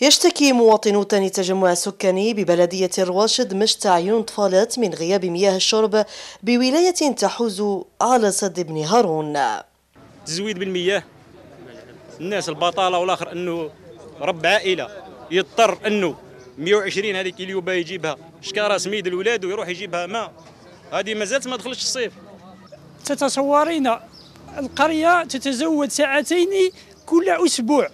يشتكي مواطنو تاني تجمع السكاني ببلدية الرواشد مشتع يونتفالت من غياب مياه الشرب بولاية تحوز على سد ابن هارون تزويد بالمياه الناس البطالة والآخر أنه رب عائلة يضطر أنه 120 هذيك با يجيبها شكارة سميد الولاد ويروح يجيبها ماء هذه مازالت ما دخلتش الصيف تتصورين القرية تتزود ساعتين كل أسبوع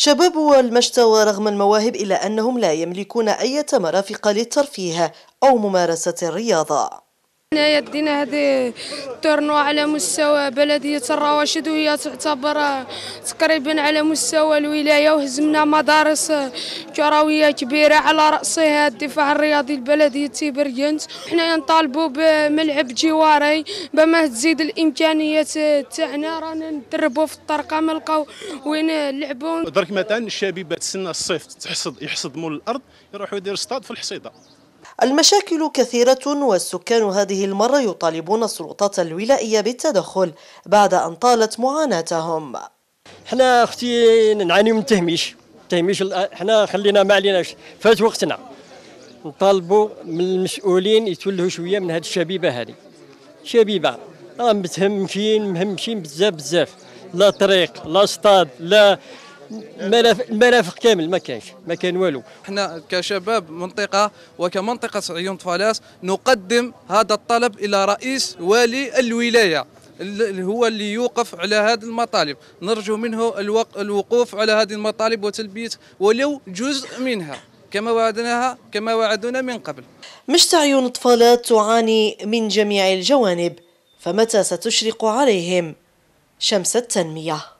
شباب المشتى ورغم المواهب إلا أنهم لا يملكون أي مرافق للترفيه أو ممارسة الرياضة حنايا دينا هذه تورنو على مستوى بلدية الرواشد وهي تعتبر تقريبا على مستوى الولاية وهزمنا مدارس كروية كبيرة على رأسها الدفاع الرياضي البلدي تيبرجنت حنايا نطالبوا بملعب جواري بما تزيد الإمكانيات تاعنا رانا ندربوا في الطرقة ما لقاو وين نلعبوا درك مثلا الشبيبة تسنى الصيف تحصد مول الأرض يروحوا يديروا ستاد في الحصيدة المشاكل كثيرة والسكان هذه المرة يطالبون السلطات الولائية بالتدخل بعد أن طالت معاناتهم حنا اختي نعاني من التهميش التهميش حنا خلينا ما عليناش فات وقتنا نطالبوا من المسؤولين يتولهوا شويه من هذه الشبيبه هذه شبيبه راه متهمشين مهمشين بزاف بزاف لا طريق لا سطاد لا المرافق المرافق كامل ما كانش ما كان والو احنا كشباب منطقه وكمنطقه عيون طفالاس نقدم هذا الطلب الى رئيس والي الولايه اللي هو اللي يوقف على هذه المطالب نرجو منه الوق... الوقوف على هذه المطالب وتلبيه ولو جزء منها كما وعدناها كما وعدونا من قبل مشت عيون طفالات تعاني من جميع الجوانب فمتى ستشرق عليهم شمس التنميه